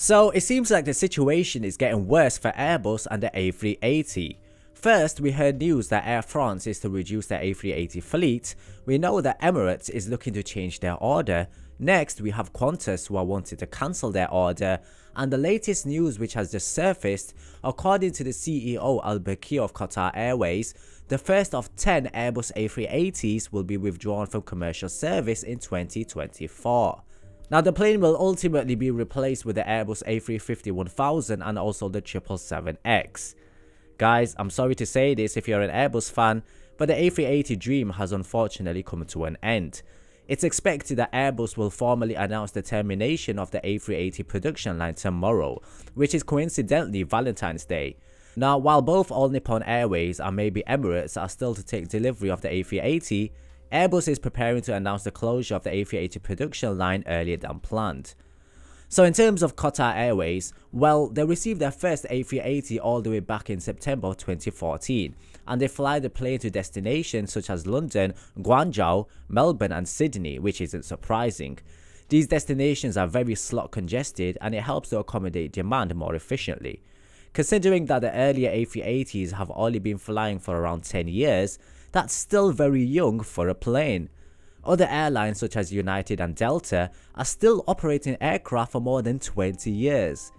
So it seems like the situation is getting worse for Airbus and the A380. First, we heard news that Air France is to reduce their A380 fleet, we know that Emirates is looking to change their order, next we have Qantas who are wanting to cancel their order, and the latest news which has just surfaced, according to the CEO Al Bakir of Qatar Airways, the first of 10 Airbus A380s will be withdrawn from commercial service in 2024. Now the plane will ultimately be replaced with the Airbus A350-1000 and also the 777X. Guys, I'm sorry to say this if you're an Airbus fan, but the A380 dream has unfortunately come to an end. It's expected that Airbus will formally announce the termination of the A380 production line tomorrow, which is coincidentally Valentine's Day. Now, while both All Nippon Airways and maybe Emirates are still to take delivery of the A380, Airbus is preparing to announce the closure of the A380 production line earlier than planned. So in terms of Qatar Airways, well, they received their first A380 all the way back in September 2014, and they fly the plane to destinations such as London, Guangzhou, Melbourne and Sydney, which isn't surprising. These destinations are very slot congested and it helps to accommodate demand more efficiently. Considering that the earlier A380s have only been flying for around 10 years, that's still very young for a plane. Other airlines such as United and Delta are still operating aircraft for more than 20 years.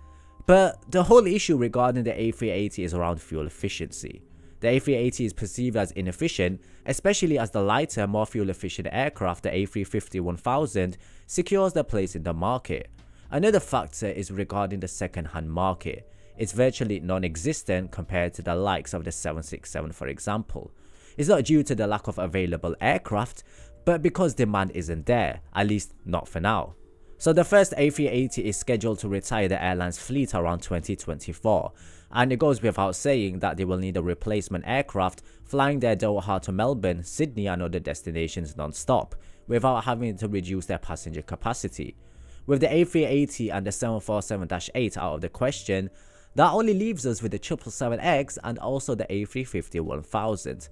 But the whole issue regarding the A380 is around fuel efficiency. The A380 is perceived as inefficient, especially as the lighter, more fuel efficient aircraft the A350-1000 secures their place in the market. Another factor is regarding the second-hand market is virtually non-existent compared to the likes of the 767 for example. It's not due to the lack of available aircraft, but because demand isn't there, at least not for now. So the first A380 is scheduled to retire the airline's fleet around 2024, and it goes without saying that they will need a replacement aircraft flying their Doha to Melbourne, Sydney and other destinations non-stop, without having to reduce their passenger capacity. With the A380 and the 747-8 out of the question, that only leaves us with the 777X and also the A350-1000.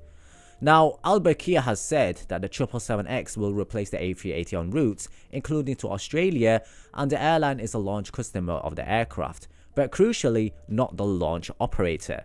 Now, Albert Kia has said that the 777X will replace the A380 on routes, including to Australia, and the airline is a launch customer of the aircraft, but crucially, not the launch operator.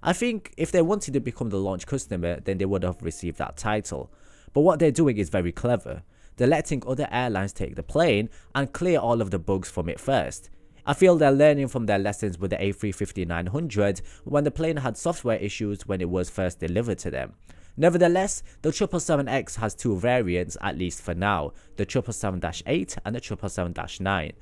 I think if they wanted to become the launch customer, then they would have received that title. But what they're doing is very clever. They're letting other airlines take the plane and clear all of the bugs from it first. I feel they're learning from their lessons with the A350-900 when the plane had software issues when it was first delivered to them. Nevertheless, the 777X has two variants at least for now, the 777-8 and the 777-9.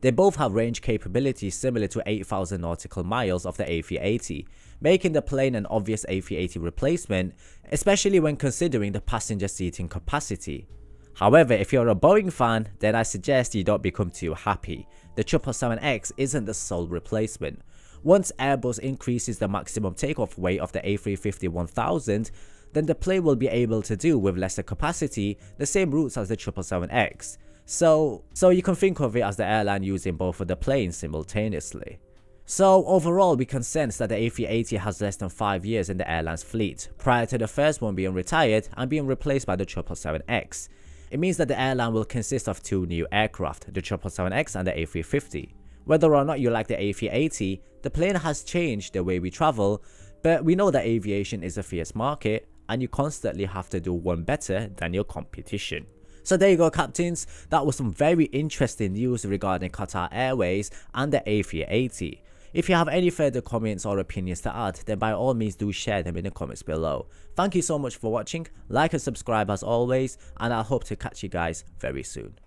They both have range capabilities similar to 8,000 nautical miles of the A380, making the plane an obvious A380 replacement, especially when considering the passenger seating capacity. However, if you're a Boeing fan, then I suggest you don't become too happy. The 777X isn't the sole replacement. Once Airbus increases the maximum takeoff weight of the A350-1000, then the plane will be able to do with lesser capacity the same routes as the 777X. So, so you can think of it as the airline using both of the planes simultaneously. So overall, we can sense that the A380 has less than 5 years in the airline's fleet, prior to the first one being retired and being replaced by the 777X. It means that the airline will consist of two new aircraft, the 777X and the A350. Whether or not you like the A380, the plane has changed the way we travel, but we know that aviation is a fierce market and you constantly have to do one better than your competition. So there you go captains, that was some very interesting news regarding Qatar Airways and the A380. If you have any further comments or opinions to add, then by all means do share them in the comments below. Thank you so much for watching, like and subscribe as always, and I hope to catch you guys very soon.